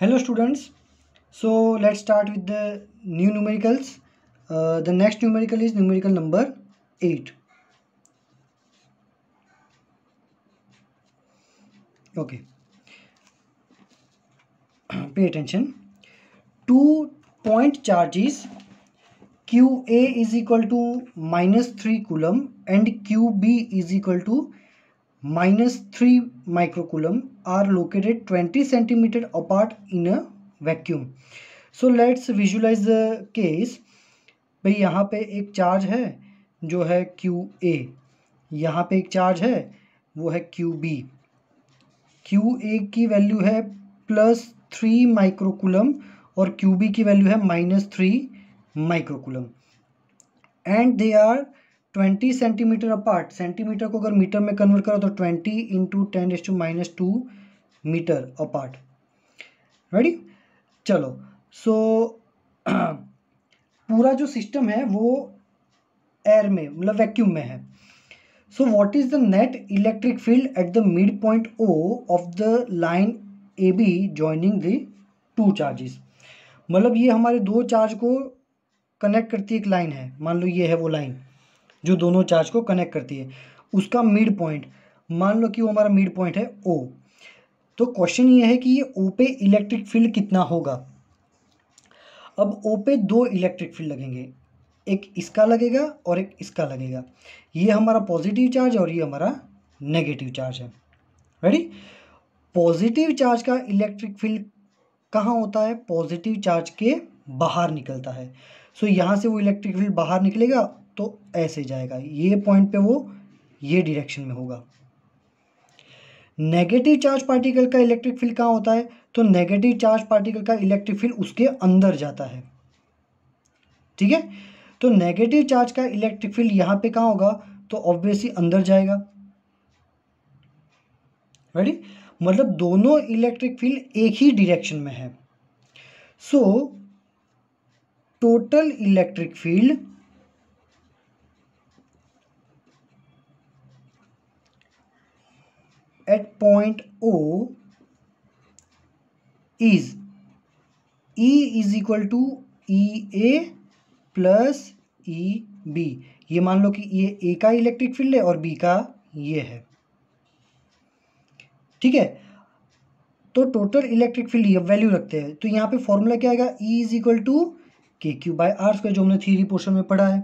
hello students so let's start with the new numericals uh, the next numerical is numerical number 8 okay pay attention two point charges qa is equal to minus 3 coulomb and qb is equal to minus 3 microcoulomb are located 20 centimeter apart in a vacuum so let's visualize the case भाई यहाँ पे एक charge है जो है Q ए यहाँ पे एक चार्ज है वो है क्यू बी क्यू ए की वैल्यू है प्लस थ्री माइक्रोकुलम और क्यू बी की वैल्यू है minus three microcoulomb and they are twenty centimetre apart centimetre को अगर मीटर में कन्वर्ट करो तो twenty into ten S to minus two metre apart ready चलो सो so, पूरा जो सिस्टम है वो एयर में मतलब वैक्यूम में है so what is the net electric field at the mid point O of the line A B joining the two charges मतलब ये हमारे दो चार्ज को कनेक्ट करती एक लाइन है मान लो ये है वो लाइन जो दोनों चार्ज को कनेक्ट करती है उसका मिड पॉइंट मान लो कि वो हमारा मिड पॉइंट है ओ तो क्वेश्चन ये है कि ये ओ पे इलेक्ट्रिक फील्ड कितना होगा अब ओ पे दो इलेक्ट्रिक फील्ड लगेंगे एक इसका लगेगा और एक इसका लगेगा ये हमारा पॉजिटिव चार्ज और ये हमारा नेगेटिव चार्ज है रेडी पॉजिटिव चार्ज का इलेक्ट्रिक फील्ड कहाँ होता है पॉजिटिव चार्ज के बाहर निकलता है सो so, यहाँ से वो इलेक्ट्रिक फील्ड बाहर निकलेगा तो ऐसे जाएगा ये पॉइंट पे वो ये डिरेक्शन में होगा नेगेटिव चार्ज पार्टिकल का इलेक्ट्रिक फील्ड कहाँ होता है तो नेगेटिव चार्ज पार्टिकल का इलेक्ट्रिक फील्ड उसके अंदर जाता है ठीक है तो नेगेटिव चार्ज का इलेक्ट्रिक फील्ड यहाँ पे कहाँ होगा तो ऑब्वियसली अंदर जाएगा रेडी मतलब दोनों इलेक्ट्रिक फील्ड एक ही डिरेक्शन में है so total electric field at point O is E is equal to E A plus E B ये मान लो कि ये ए का इलेक्ट्रिक फील्ड है और बी का ये है ठीक है तो टोटल इलेक्ट्रिक फील्ड ये वैल्यू रखते हैं तो यहाँ पे फॉर्मूला क्या आएगा E is equal to K Q by R square जो हमने थ्री पोर्शन में पढ़ा है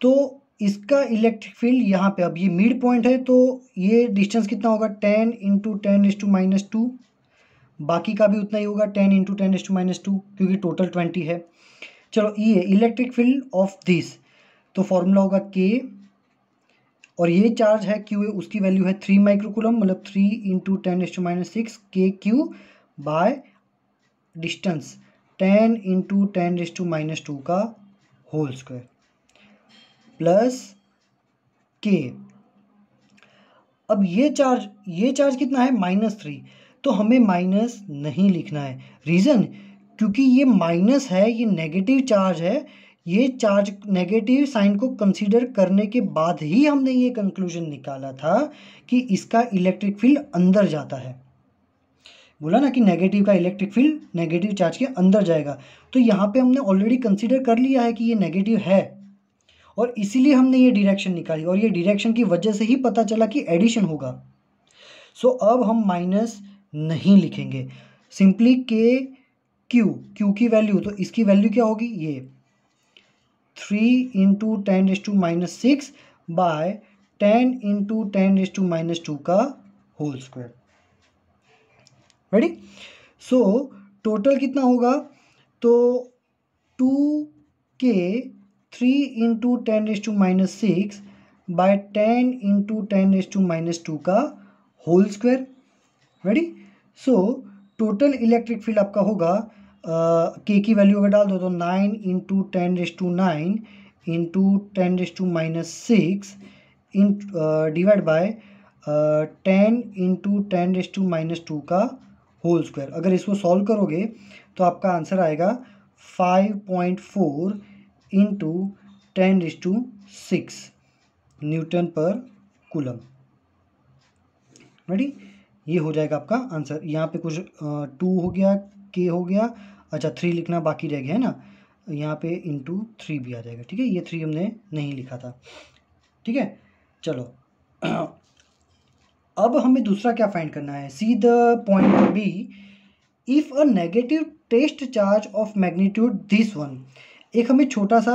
तो इसका इलेक्ट्रिक फील्ड यहाँ पे अब ये मिड पॉइंट है तो ये डिस्टेंस कितना होगा ten into ten S to minus two बाकी का भी उतना ही होगा ten into ten S to minus two क्योंकि टोटल ट्वेंटी है चलो ये इलेक्ट्रिक फील्ड ऑफ दिस तो फॉर्मूला होगा के और ये चार्ज है क्यू उसकी वैल्यू है थ्री माइक्रोकुलम मतलब three into ten S to minus six K Q by distance ten into ten S to minus two का होल स्क्वायर प्लस के अब ये चार्ज ये चार्ज कितना है माइनस थ्री तो हमें माइनस नहीं लिखना है रीज़न क्योंकि ये माइनस है ये नेगेटिव चार्ज है ये चार्ज नेगेटिव साइन को कंसीडर करने के बाद ही हमने ये कंक्लूजन निकाला था कि इसका इलेक्ट्रिक फील्ड अंदर जाता है बोला ना कि नेगेटिव का इलेक्ट्रिक फील्ड नेगेटिव चार्ज के अंदर जाएगा तो यहाँ पे हमने ऑलरेडी कंसीडर कर लिया है कि ये नेगेटिव है और इसीलिए हमने ये डिरेक्शन निकाली और ये डिरेक्शन की वजह से ही पता चला कि एडिशन होगा सो so, अब हम माइनस नहीं लिखेंगे सिंपली के क्यू क्यू की वैल्यू तो इसकी वैल्यू क्या होगी ये three into ten S to minus six by ten into ten S to minus two का whole square ready so total कितना होगा तो two K three into ten raise to minus six by ten into ten raise to minus two का whole square ready so total electric field आपका होगा K की value अगर डाल दो तो nine into ten raise to nine into ten raise to minus six in divide by ten into ten raise to minus two का whole square अगर इसको सॉल्व करोगे तो आपका आंसर आएगा five point four into ten is to six newton per coulomb ready ये हो जाएगा आपका आंसर यहाँ पे कुछ टू हो गया के हो गया अच्छा थ्री लिखना बाकी रह गया है ना यहाँ पे इंटू थ्री भी आ जाएगा ठीक है ये थ्री हमने नहीं लिखा था ठीक है चलो अब हमें दूसरा क्या फाइंड करना है see the point B if a negative test charge of magnitude this one एक हमें छोटा सा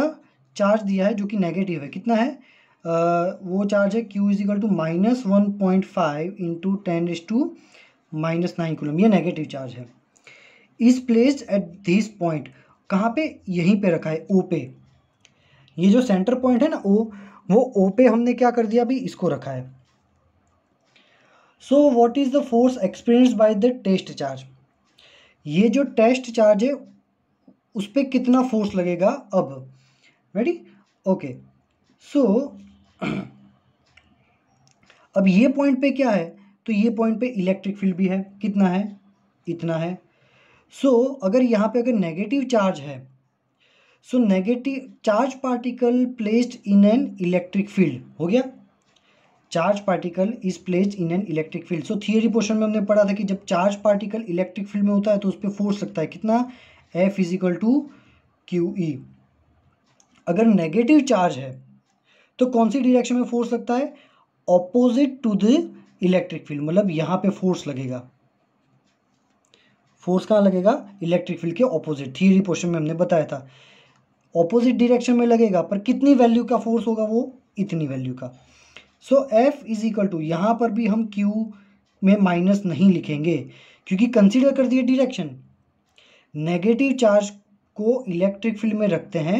चार्ज दिया है जो कि नेगेटिव है कितना है आ, वो चार्ज है Q is equal to minus one point five into ten is to minus nine coulomb यह नेगेटिव चार्ज है इस प्लेस एट दिस पॉइंट कहाँ पे यहीं पे रखा है ओ पे ये जो सेंटर पॉइंट है ना ओ वो ओ पे हमने क्या कर दिया अभी इसको रखा है so what is the force experience by the test charge ये जो टेस्ट चार्ज है उस पर कितना फोर्स लगेगा अब रेडी ओके सो अब ये पॉइंट पे क्या है तो ये पॉइंट पे इलेक्ट्रिक फील्ड भी है कितना है इतना है सो so, अगर यहाँ पे अगर नेगेटिव चार्ज है so negative charge particle placed in an electric field हो गया charge particle is placed in an electric field so theory portion में हमने पढ़ा था कि जब चार्ज पार्टिकल इलेक्ट्रिक फील्ड में होता है तो उस पर फोर्स लगता है कितना F is equal to Q E अगर नेगेटिव चार्ज है तो कौन सी डिरेक्शन में फोर्स लगता है opposite to the electric field मतलब यहां पे फोर्स लगेगा फोर्स कहाँ लगेगा इलेक्ट्रिक फील्ड के ऑपोजिट थ्री पोर्शन में हमने बताया था ऑपोजिट डिरेक्शन में लगेगा पर कितनी वैल्यू का फोर्स होगा वो इतनी वैल्यू का so F is equal to यहां पर भी हम क्यू में माइनस नहीं लिखेंगे क्योंकि कंसिडर कर दिए डिरेक्शन नेगेटिव चार्ज को इलेक्ट्रिक फील्ड में रखते हैं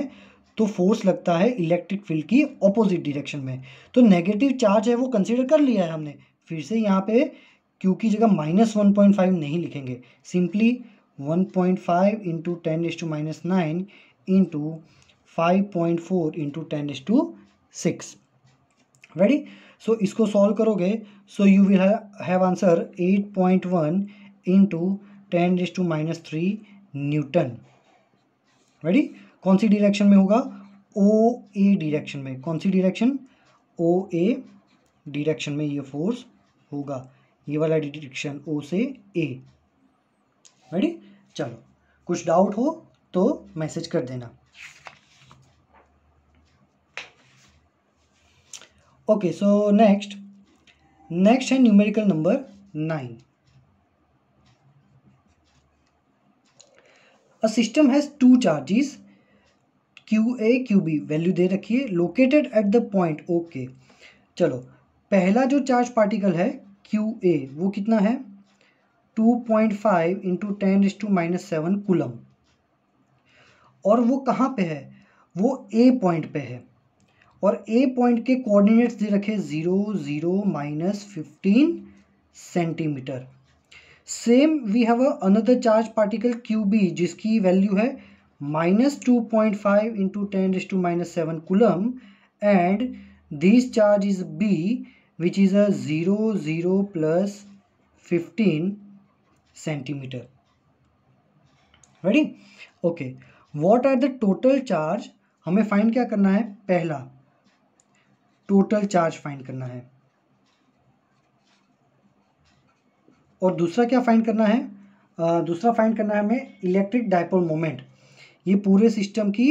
तो फोर्स लगता है इलेक्ट्रिक फील्ड की ऑपोजिट डिरेक्शन में तो नेगेटिव चार्ज है वो कंसिडर कर लिया है हमने फिर से यहाँ पे क्योंकि जगह माइनस वन पॉइंट फाइव नहीं लिखेंगे simply one point five into ten S to minus nine into five point four into ten S to six ready so इसको सॉल्व करोगे so you will have answer eight point one into ten S to minus three newton ready कौन सी direction में होगा ओ ए direction में कौन सी direction ओ ए direction में ये फोर्स होगा ये वाला डिरेक्शन ओ से ए रेडी चलो कुछ डाउट हो तो मैसेज कर देना ओके सो नेक्स्ट नेक्स्ट है numerical number nine a system has two charges Q A Q B value दे रखी है located at the point okay चलो पहला जो चार्ज पार्टिकल है क्यू ए वो कितना है two point five into ten is to minus seven coulomb और वो कहाँ पे है वो ए पॉइंट पे है और ए पॉइंट के कोऑर्डिनेट्स दे रखे zero zero minus fifteen centimetre same we have another charge particle Q B जिसकी वैल्यू है minus two point five into ten is to minus seven coulomb and this charge is B which is a zero zero plus fifteen centimetre ready okay what are the total charge हमें find क्या करना है पहला total charge find करना है और दूसरा क्या फाइंड करना है दूसरा फाइंड करना है हमें इलेक्ट्रिक डायपोल मोमेंट ये पूरे सिस्टम की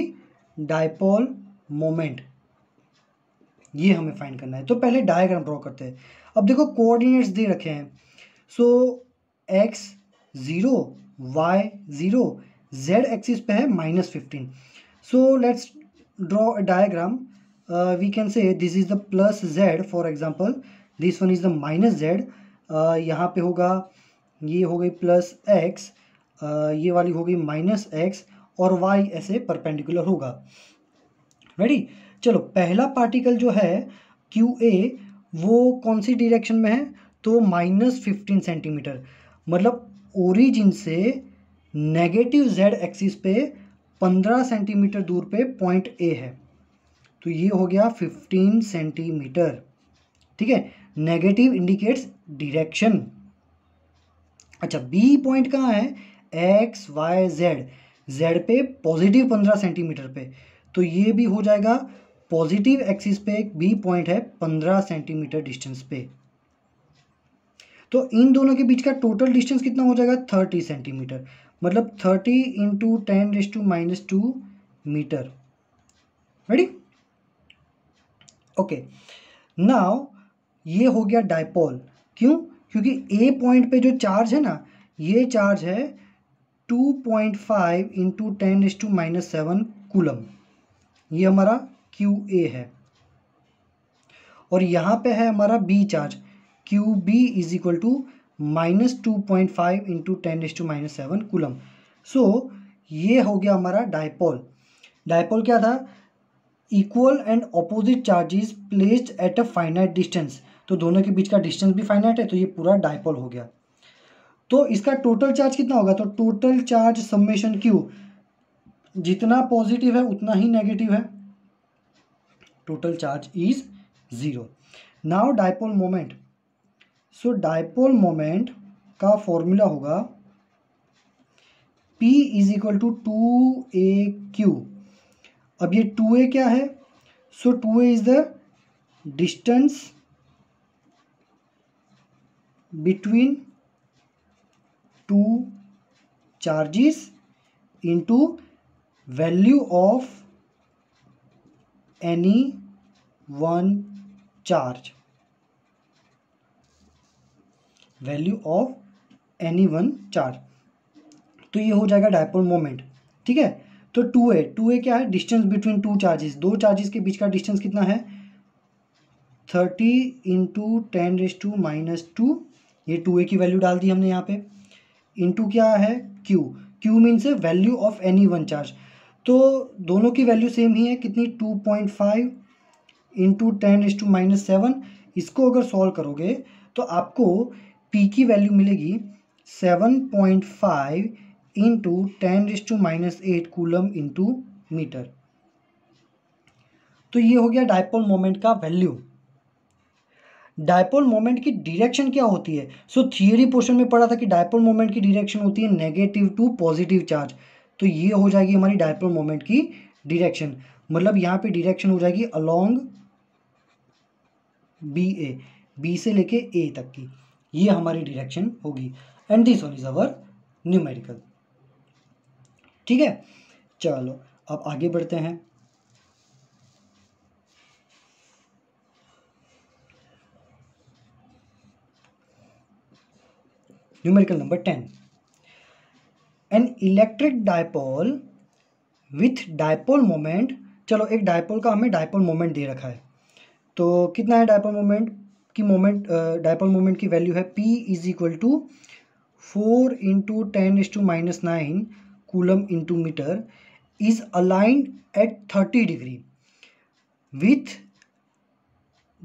डायपोल मोमेंट ये हमें फाइंड करना है तो पहले डायग्राम ड्रॉ करते हैं अब देखो कोऑर्डिनेट्स दे रखे हैं so X zero Y zero Z axis पे है minus fifteen so let's draw a diagram we can say this is the plus Z for example this one is the minus Z यहाँ पे होगा ये हो गई प्लस एक्स ये वाली होगी माइनस एक्स और वाई ऐसे परपेंडिकुलर होगा रेडी चलो पहला पार्टिकल जो है क्यू ए वो कौन सी डिरेक्शन में है तो माइनस फिफ्टीन सेंटीमीटर मतलब ओरिजिन से नेगेटिव जेड एक्सिस पे पंद्रह सेंटीमीटर दूर पे पॉइंट ए है तो ये हो गया फिफ्टीन सेंटीमीटर ठीक है नेगेटिव इंडिकेट्स डिरेक्शन अच्छा बी पॉइंट कहाँ है एक्स वाई जेड जेड पे पॉजिटिव पंद्रह सेंटीमीटर पे तो ये भी हो जाएगा पॉजिटिव एक्सिस पे एक बी पॉइंट है पंद्रह सेंटीमीटर डिस्टेंस पे तो इन दोनों के बीच का टोटल डिस्टेंस कितना हो जाएगा थर्टी सेंटीमीटर मतलब thirty into ten raise to minus two metre ready okay now ये हो गया डायपोल क्यों क्योंकि ए पॉइंट पे जो चार्ज है ना ये चार्ज है two point five into ten is to minus seven coulomb ये हमारा क्यू ए है और यहाँ पे है हमारा B charge Q B is equal to minus two point five into ten is to minus seven coulomb so ये हो गया हमारा डायपोल डायपोल क्या था equal and opposite charges placed at a finite distance तो दोनों के बीच का डिस्टेंस भी फाइनाइट है तो ये पूरा डायपोल हो गया तो इसका टोटल चार्ज कितना होगा तो टोटल चार्ज सम्मेशन क्यू जितना पॉजिटिव है उतना ही नेगेटिव है total charge is zero now dipole moment so dipole moment का फॉर्मूला होगा P is equal to two A Q अब ये टू ए क्या है सो two A is the distance between two charges into value of any one charge value of any one charge तो ये हो जाएगा डायपोल मोमेंट ठीक है तो टू ए टू ए क्या है डिस्टेंस बिटवीन टू चार्जेस दो चार्जेस के बीच का डिस्टेंस कितना है thirty into ten raise to minus two ये टू ए की वैल्यू डाल दी हमने यहाँ पे इंटू क्या है क्यू क्यू मीन्स है value of any one charge तो दोनों की वैल्यू सेम ही है कितनी two point five into ten is to minus seven इसको अगर सॉल्व करोगे तो आपको पी की वैल्यू मिलेगी seven point five into ten is to minus eight coulomb into metre तो ये हो गया डायपोल मोमेंट का वैल्यू डायपोल मोमेंट की डायरेक्शन क्या होती है सो थियोरी पोर्शन में पढ़ा था कि डायपोल मोमेंट की डायरेक्शन होती है नेगेटिव टू पॉजिटिव चार्ज तो ये हो जाएगी हमारी डायपोल मोमेंट की डायरेक्शन मतलब यहाँ पे डायरेक्शन हो जाएगी अलोंग बी ए बी से लेके ए तक की ये हमारी डायरेक्शन होगी and this one is our numerical ठीक है चलो अब आगे बढ़ते हैं numerical number ten an electric dipole with dipole moment चलो एक डायपोल का हमें डायपोल मोमेंट दे रखा है तो कितना है डायपोल मोमेंट की मोमेंट डायपोल मोमेंट की वैल्यू है P is equal to four into ten is to minus nine coulomb into metre is aligned at thirty degree with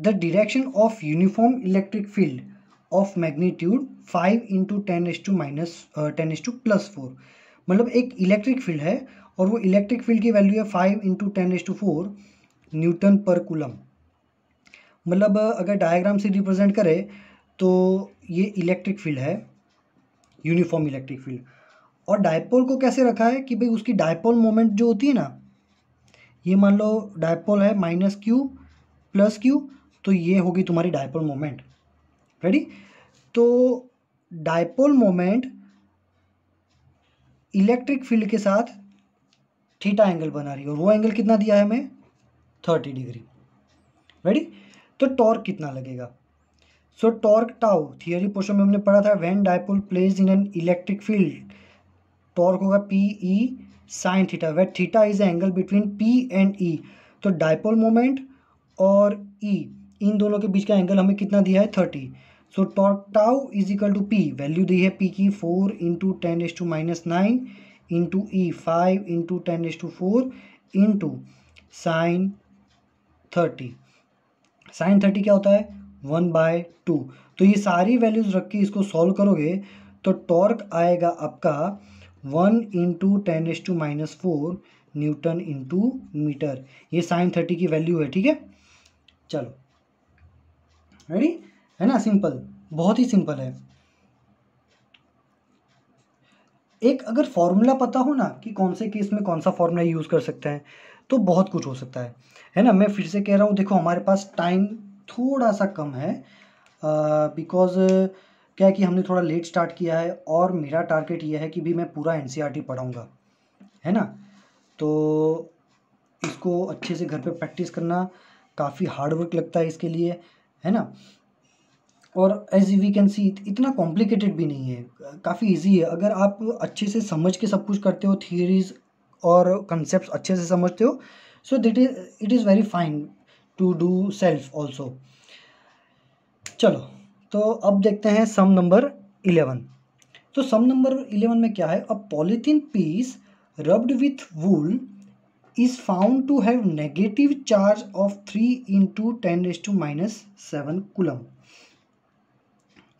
the direction of uniform electric field of magnitude five into ten S to minus ten S to plus four मतलब एक electric field है और वो electric field की value है five into ten S to four Newton पर coulomb मतलब uh, अगर डायग्राम से रिप्रेजेंट करें तो ये इलेक्ट्रिक फील्ड है यूनिफॉर्म इलेक्ट्रिक फील्ड और डायपोल को कैसे रखा है कि भाई उसकी डायपोल मोमेंट जो होती है ना ये मान लो डायपोल है माइनस क्यू प्लस क्यू तो ये होगी तुम्हारी डायपोल मोमेंट रेडी तो डायपोल मोमेंट इलेक्ट्रिक फील्ड के साथ थीटा एंगल बना रही है और वो एंगल कितना दिया है हमें थर्टी डिग्री रेडी तो टॉर्क कितना लगेगा so torque tau theory portion में हमने पढ़ा था when dipole places in an electric field torque होगा P E sine theta wait theta is angle between P and E तो डायपोल मोमेंट और ई e, इन दोनों के बीच का एंगल हमें कितना दिया है thirty so torque tau is equal to P value दी है पी की four into ten S to minus nine into E five into ten S to four into sine thirty sine thirty क्या होता है वन बाय टू तो ये सारी values रख के इसको सॉल्व करोगे तो टॉर्क आएगा आपका one into ten S to minus four newton into metre ये साइन थर्टी की वैल्यू है ठीक है चलो रेडी है ना सिंपल बहुत ही सिंपल है एक अगर फॉर्मूला पता हो ना कि कौन से केस में कौन सा फॉर्मूला यूज़ कर सकते हैं तो बहुत कुछ हो सकता है है ना मैं फिर से कह रहा हूँ देखो हमारे पास टाइम थोड़ा सा कम है बिकॉज क्या है कि हमने थोड़ा लेट स्टार्ट किया है और मेरा टारगेट यह है कि भी मैं पूरा एन सी e पढ़ाऊँगा है ना तो इसको अच्छे से घर पे प्रैक्टिस करना काफ़ी हार्ड वर्क लगता है इसके लिए है ना और एज वी कैन सी इतना कॉम्प्लिकेटेड भी नहीं है काफ़ी इजी है अगर आप अच्छे से समझ के सब कुछ करते हो थियोरीज और कंसेप्ट अच्छे से समझते हो so that is it is very fine to do self also चलो तो अब देखते हैं सम नंबर इलेवन तो सम नंबर इलेवन में क्या है a polythene piece rubbed with wool is found to have negative charge of three into ten S to minus seven coulomb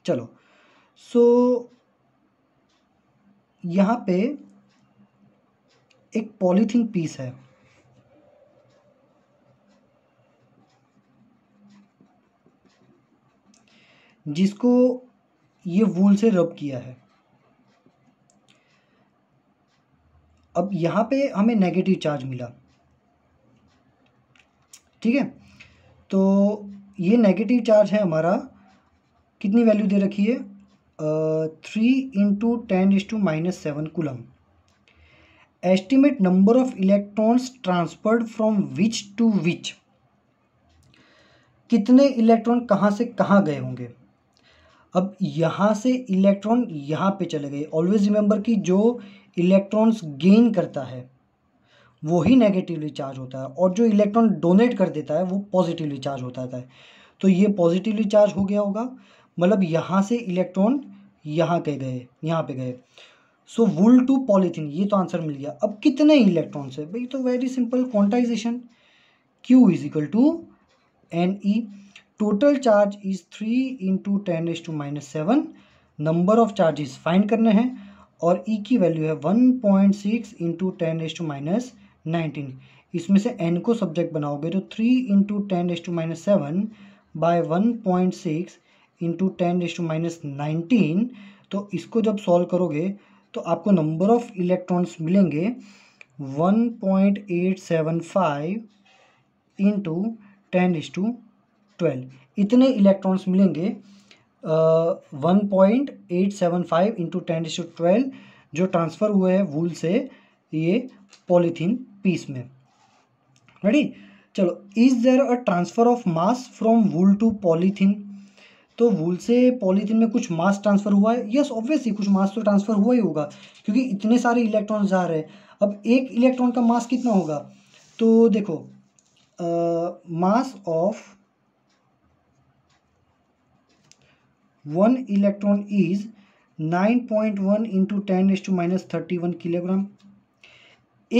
चलो सो so, यहाँ पे एक पॉलीथीन पीस है जिसको ये वूल से रब किया है अब यहाँ पे हमें नेगेटिव चार्ज मिला ठीक है तो ये नेगेटिव चार्ज है हमारा कितनी वैल्यू दे रखी है three into ten is to minus seven coulomb estimate number of electrons transferred from which to which कितने इलेक्ट्रॉन कहाँ से कहाँ गए होंगे अब यहाँ से इलेक्ट्रॉन यहाँ पे चले गए ऑलवेज रिमेंबर कि जो इलेक्ट्रॉन्स गेन करता है वो ही नेगेटिवली चार्ज होता है और जो इलेक्ट्रॉन डोनेट कर देता है वो पॉजिटिवली चार्ज होता है तो ये पॉजिटिवली चार्ज हो गया होगा मतलब यहाँ से इलेक्ट्रॉन यहाँ के गए यहाँ पे गए सो वुल टू पॉलीथीन ये तो आंसर मिल गया अब कितने इलेक्ट्रॉन्स है भाई तो very simple quantization Q is equal to N E total charge is three into ten is to minus seven number of charges find करने हैं और ई e की वैल्यू है one point six into ten is to minus nineteen इसमें से N को subject बनाओगे तो three into ten is to minus seven by one point six into ten is to minus nineteen तो इसको जब सॉल्व करोगे तो आपको नंबर ऑफ इलेक्ट्रॉन्स मिलेंगे one point eight seven five into ten is to twelve इतने electrons मिलेंगे one point eight seven five into ten is to twelve जो ट्रांसफ़र हुए हैं वूल से ये पॉलीथीन पीस में रेडी चलो is there a transfer of mass from wool to polythene तो वूल से पॉलीथिन में कुछ मास ट्रांसफ़र हुआ है यस ऑब्वियसली कुछ मास तो ट्रांसफ़र हुआ ही होगा क्योंकि इतने सारे इलेक्ट्रॉन जा रहे हैं अब एक इलेक्ट्रॉन का मास कितना होगा तो देखो mass of one electron is nine point one into ten S to minus thirty one kilogram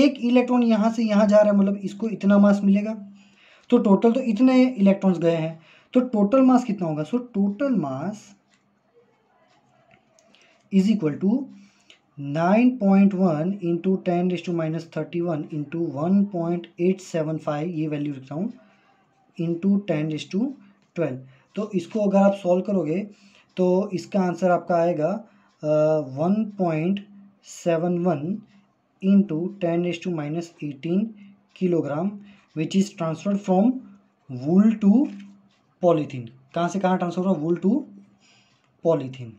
एक इलेक्ट्रॉन यहाँ से यहाँ जा रहा है मतलब इसको इतना मास मिलेगा तो टोटल तो इतने इलेक्ट्रॉन्स गए हैं तो टोटल मास कितना होगा so total mass is equal to nine point one into ten is to minus thirty one into one point eight seven five ये वैल्यू लिखता हूँ into ten is to twelve तो इसको अगर आप सॉल्व करोगे तो इसका आंसर आपका आएगा one point seven one into ten is to minus eighteen kilogram which is transferred from wool to polythene कहाँ से कहाँ ट्रांसफर हुआ वूल टू पॉलीथीन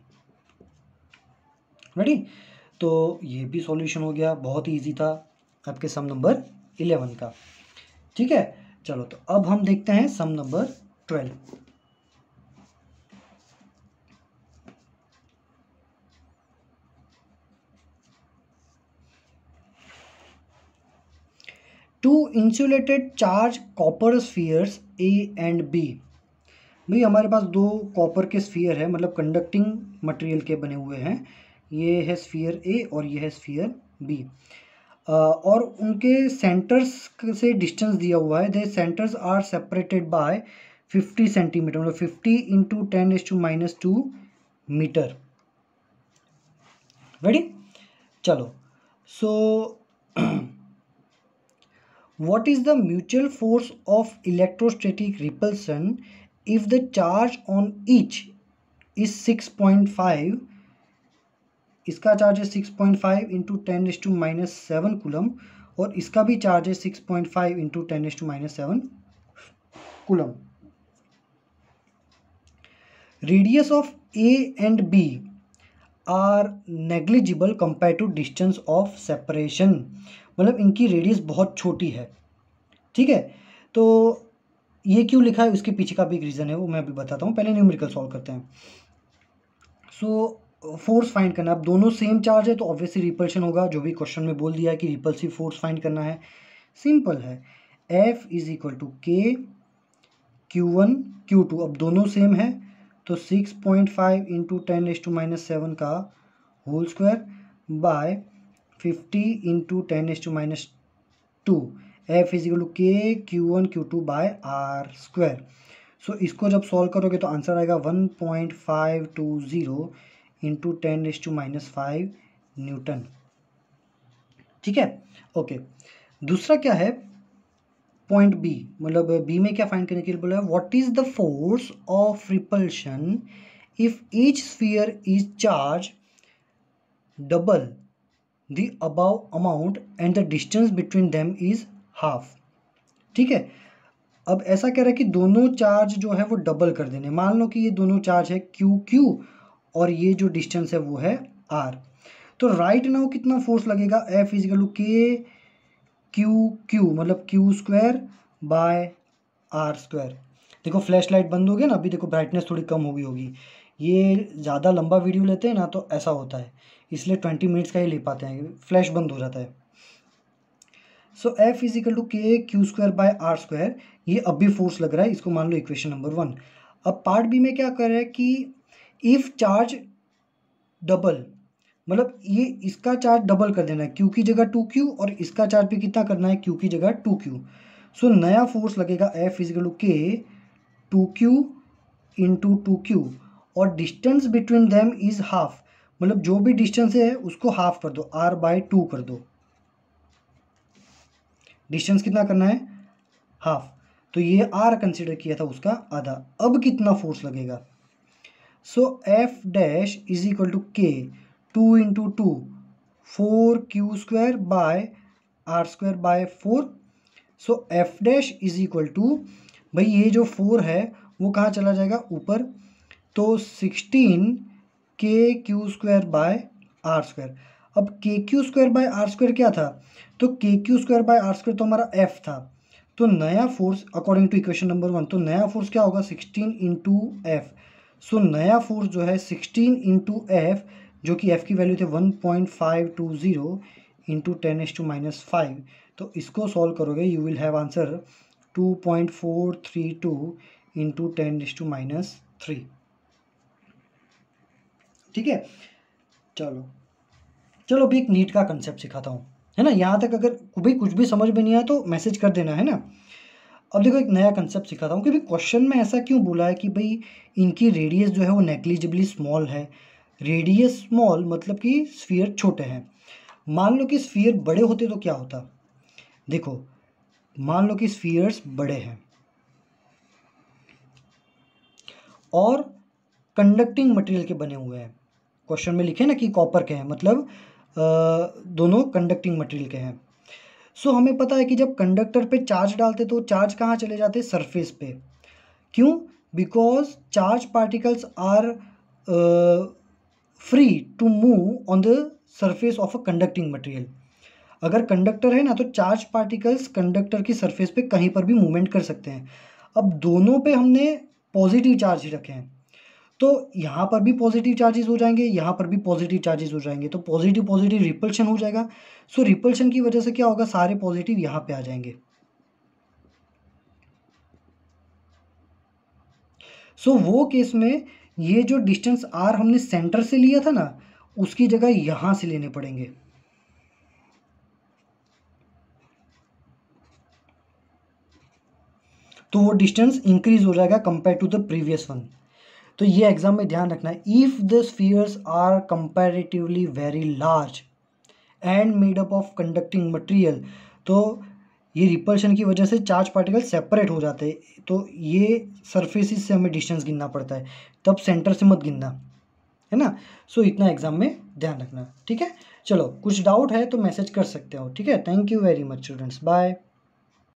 रेडी तो ये भी सॉल्यूशन हो गया बहुत इजी ईजी था आपके सम नंबर इलेवन का ठीक है चलो तो अब हम देखते हैं sum number twelve two insulated charge copper spheres A and B भैया हमारे पास दो कॉपर के स्फीयर है मतलब कंडक्टिंग मटेरियल के बने हुए हैं ये है स्फीयर ए और ये है स्फीयर बी और उनके सेंटर्स से डिस्टेंस दिया हुआ है the centres are separated by 50 centimetre मतलब 50 into ten S to minus two metre ready चलो so what is the mutual force of electrostatic repulsion if the charge on each is 6.5 इसका charge है 6.5 point five into ten S to minus seven coulomb और इसका भी charge है 6.5 point five into ten S to minus seven coulomb radius of A and B are negligible compare to distance of separation मतलब इनकी radius बहुत छोटी है ठीक है तो ये क्यों लिखा है उसके पीछे का भी एक रीज़न है वो मैं अभी बताता हूँ पहले न्यूमेरिकल सॉल्व करते हैं सो फोर्स फाइंड करना अब दोनों सेम चार्ज है तो ऑब्वियसली रिपल्शन होगा जो भी क्वेश्चन में बोल दिया है कि रिपल्सिव फोर्स फाइंड करना है सिंपल है F is equal to K Q one Q two अब दोनों सेम है तो six point five into ten S to minus seven का whole square by fifty into ten S to minus two F is equal K Q one Q two by R square so इसको जब solve करोगे तो answer आएगा one point five two zero into ten S to minus five newton ठीक है okay दूसरा क्या है पॉइंट बी मतलब बी में क्या फाइंड करने के लिए बोला है what is the force of repulsion if each sphere is charge double the above amount and the distance between them is half ठीक है अब ऐसा कह रहा है कि दोनों चार्ज जो है वो डबल कर देने मान लो कि ये दोनों चार्ज है क्यू क्यू और ये जो डिस्टेंस है वो है आर तो राइट नाउ कितना फोर्स लगेगा F is equal K Q Q मतलब Q square by R square देखो फ्लैश लाइट बंद हो गया ना अभी देखो ब्राइटनेस थोड़ी कम हो गई होगी ये ज़्यादा लंबा वीडियो लेते हैं ना तो ऐसा होता है इसलिए ट्वेंटी मिनट्स का ही ले पाते हैं फ्लैश बंद हो जाता है so F is equal to K Q square by R square ये अब भी फोर्स लग रहा है इसको मान लो इक्वेशन नंबर वन अब पार्ट बी में क्या कर रहा है कि इफ़ चार्ज डबल मतलब ये इसका चार्ज डबल कर देना है क्यू की जगह टू क्यू और इसका चार्ज भी कितना करना है क्यू की जगह टू क्यू सो नया फोर्स लगेगा F is equal to K two Q into two Q और distance between them is half मतलब जो भी डिस्टेंस है उसको हाफ कर दो आर बाय टू कर दो डिस्टेंस कितना करना है हाफ तो ये आर कंसिडर किया था उसका आधा अब कितना फोर्स लगेगा so F dash is equal to K two into two four Q square by R square by four so F dash is equal to भाई ये जो फोर है वो कहाँ चला जाएगा ऊपर तो sixteen K Q square by R square अब K Q square by R square क्या था तो K Q square by R square तो हमारा एफ था तो नया force according to equation number one तो नया फोर्स क्या होगा सिक्सटीन इंटू एफ सो नया फोर्स जो है सिक्सटीन इंटू एफ जो कि एफ की वैल्यू थे one point five two zero into ten S to minus five तो इसको सॉल्व करोगे you will have answer two point four three two into ten S to minus three ठीक है चलो चलो अभी एक नीट का कंसेप्ट सिखाता हूँ है ना यहाँ तक अगर भाई कुछ भी समझ में नहीं आया तो मैसेज कर देना है ना अब देखो एक नया कंसेप्ट सिखाता हूँ कि भाई क्वेश्चन में ऐसा क्यों बोला है कि भाई इनकी रेडियस जो है वो नेग्लिजिबली स्मॉल है रेडियस स्मॉल मतलब कि स्फीयर छोटे हैं मान लो कि स्फीयर बड़े होते तो क्या होता देखो मान लो कि स्फीयर्स बड़े हैं और कंडक्टिंग मटेरियल के बने हुए हैं क्वेश्चन में लिखे ना कि कॉपर के हैं मतलब दोनों कंडक्टिंग मटेरियल के हैं सो so, हमें पता है कि जब कंडक्टर पे चार्ज डालते तो चार्ज कहाँ चले जाते सरफेस पे क्यों because charge particles are free to move on the surface of a conducting material अगर कंडक्टर है ना तो चार्ज पार्टिकल्स कंडक्टर की सरफेस पे कहीं पर भी मूवमेंट कर सकते हैं अब दोनों पे हमने पॉजिटिव चार्ज ही रखे हैं तो यहाँ पर भी पॉजिटिव चार्जेस हो जाएंगे यहाँ पर भी पॉजिटिव चार्जेस हो जाएंगे तो पॉजिटिव पॉजिटिव रिपल्शन हो जाएगा सो so, रिपल्शन की वजह से क्या होगा सारे पॉजिटिव यहाँ पे आ जाएंगे सो so, वो केस में ये जो डिस्टेंस आर हमने सेंटर से लिया था ना उसकी जगह यहाँ से लेने पड़ेंगे तो वो डिस्टेंस इंक्रीज हो जाएगा compare to the previous one तो ये एग्ज़ाम में ध्यान रखना है if the spheres are comparatively very large and made up of conducting material तो ये रिपल्शन की वजह से चार्ज पार्टिकल सेपरेट हो जाते हैं तो ये सरफेसिस से हमें डिस्टेंस गिनना पड़ता है तब सेंटर से मत गिनना है ना सो so, इतना एग्ज़ाम में ध्यान रखना ठीक है चलो कुछ डाउट है तो मैसेज कर सकते हो ठीक है thank you very much students bye